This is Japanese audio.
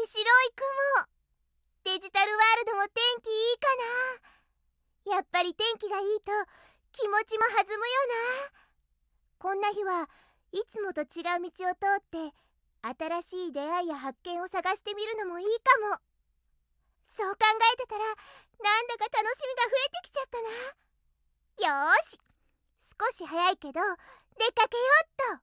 に白い雲デジタルワールドも天気いいかなやっぱり天気がいいと気持ちも弾むよなこんな日はいつもと違う道を通って新しい出会いや発見を探してみるのもいいかもそう考えてたらなんだか楽しみが増えてきちゃったなよーし少し早いけど出かけようっと